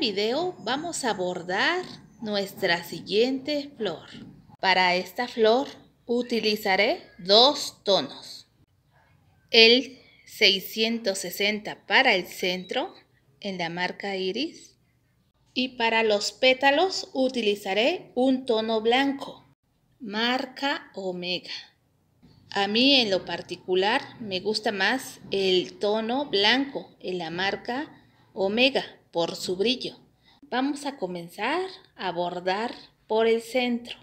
video vamos a abordar nuestra siguiente flor. Para esta flor utilizaré dos tonos. El 660 para el centro en la marca iris y para los pétalos utilizaré un tono blanco, marca omega. A mí en lo particular me gusta más el tono blanco en la marca omega por su brillo. Vamos a comenzar a bordar por el centro.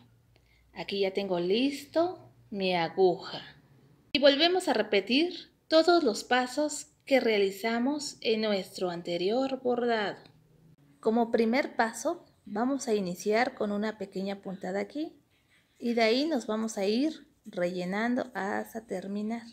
Aquí ya tengo listo mi aguja. Y volvemos a repetir todos los pasos que realizamos en nuestro anterior bordado. Como primer paso, vamos a iniciar con una pequeña puntada aquí y de ahí nos vamos a ir rellenando hasta terminar.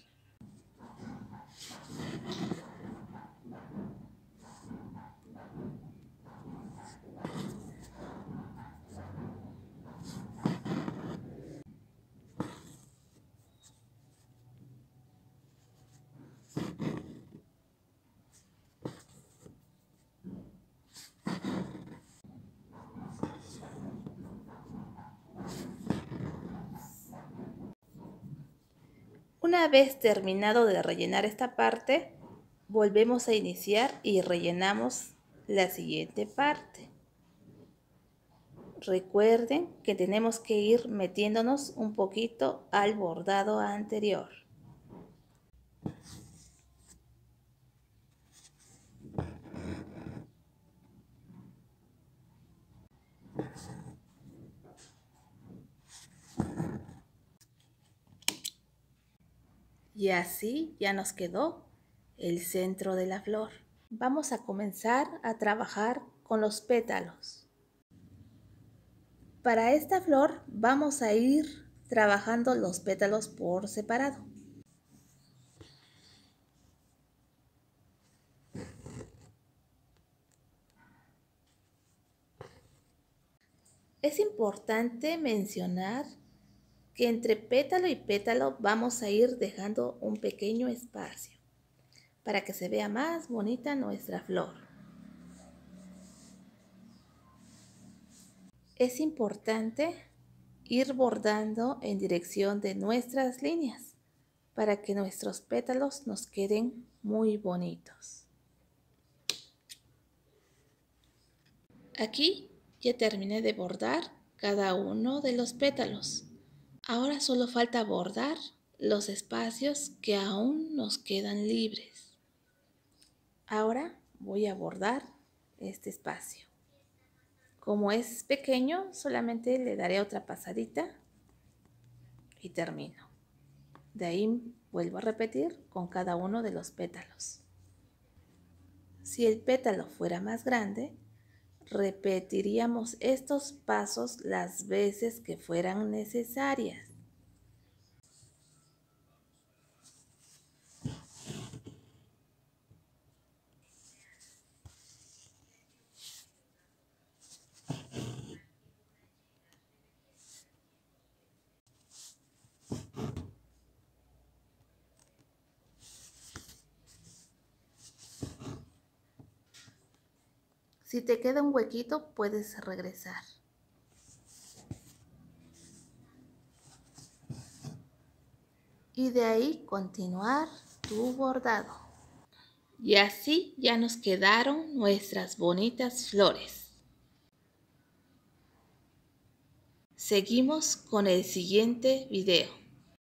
Una vez terminado de rellenar esta parte, volvemos a iniciar y rellenamos la siguiente parte. Recuerden que tenemos que ir metiéndonos un poquito al bordado anterior. Y así ya nos quedó el centro de la flor. Vamos a comenzar a trabajar con los pétalos. Para esta flor vamos a ir trabajando los pétalos por separado. Es importante mencionar que entre pétalo y pétalo vamos a ir dejando un pequeño espacio para que se vea más bonita nuestra flor. Es importante ir bordando en dirección de nuestras líneas para que nuestros pétalos nos queden muy bonitos. Aquí ya terminé de bordar cada uno de los pétalos. Ahora solo falta abordar los espacios que aún nos quedan libres. Ahora voy a abordar este espacio. Como es pequeño, solamente le daré otra pasadita y termino. De ahí vuelvo a repetir con cada uno de los pétalos. Si el pétalo fuera más grande, Repetiríamos estos pasos las veces que fueran necesarias. Si te queda un huequito, puedes regresar. Y de ahí continuar tu bordado. Y así ya nos quedaron nuestras bonitas flores. Seguimos con el siguiente video.